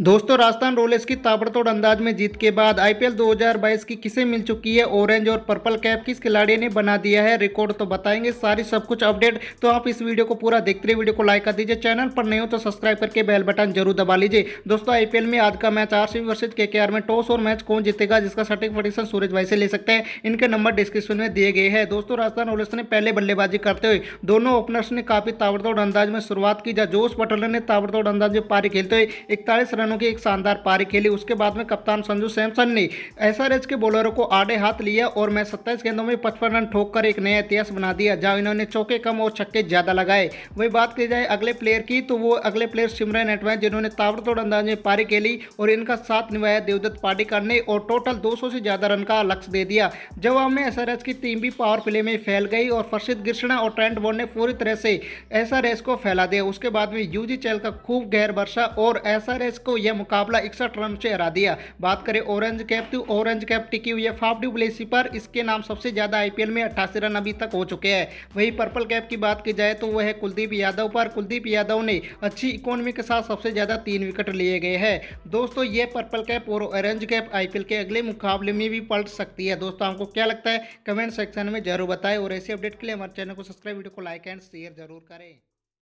दोस्तों राजस्थान रॉयल्स की ताबड़तोड़ अंदाज में जीत के बाद आईपीएल 2022 की किसे मिल चुकी है ऑरेंज और पर्पल कैप किस खिलाड़ी ने बना दिया है रिकॉर्ड तो बताएंगे सारी सब कुछ अपडेट तो आप इस वीडियो को पूरा देखते रहिए वीडियो को लाइक कर दीजिए चैनल पर नहीं हो तो सब्सक्राइब करके बेल बटन जरूर दबा लीजिए दोस्तों आईपीएल में आज का मैच आर वर्सेज के में टॉस और मैच कौन जीतेगा जिसका सटीक पटिशन सूरज भाई से ले सकते हैं इनके नंबर डिस्क्रिप्शन में दिए गए हैं दोस्तों राजस्थान रॉयल्स ने पहले बल्लेबाजी करते हुए दोनों ओपनर्स ने काफी ताबड़तोड़ अंदाज में शुरुआत की जहाँ जोश पटोले ने ताबड़तोड़ अंदाज में पारी खेलते हुए इकतालीस रनों की एक शानदार पारी खेली उसके बाद में कप्तान संजू सैमसन ने एसआरएच के बॉलरों को आड़े हाथ लिया और मैं सत्ताईस गेंदों में पचपन रन ठोककर एक नया इतिहास बना दिया जहां इन्होंने चौके कम और छक्के ज़्यादा लगाए वही बात की जाए अगले प्लेयर की तो वो अगले प्लेयर सिमरन एटवैन जिन्होंने ताबड़तोड़ अंदाज में पारी खेली और इनका साथ निभाया देवदत्त पाटिकर ने और टोटल दो से ज़्यादा रन का लक्ष्य दे दिया जब हमें एसआरएच की टीम भी पावर प्ले में फैल गई और फर्शिद कृष्णा और ट्रेंट बोर्ड ने पूरी तरह से एसआरएच को फैला दिया उसके बाद में यूजी चैल का खूब गहर वर्षा और एसआरएच को दोस्तों यह मुकाबला इकसठ रन से हरा दिया बात करें ऑरेंज कैप तो ऑरेंज कैप टिकी हुई है फाफ डुप्लेसी पर इसके नाम सबसे ज़्यादा आईपीएल में अट्ठासी रन अभी तक हो चुके हैं वहीं पर्पल कैप की बात की जाए तो वह है कुलदीप यादव पर कुलदीप यादव ने अच्छी इकोनॉमी के साथ सबसे ज़्यादा तीन विकेट लिए गए हैं दोस्तों ये पर्पल कैप और ऑरेंज कैप आईपीएल के अगले मुकाबले में भी पलट सकती है दोस्तों आपको क्या लगता है कमेंट सेक्शन में जरूर बताएं और ऐसे अपडेट के लिए हमारे चैनल को सब्सक्राइब वीडियो को लाइक एंड शेयर जरूर करें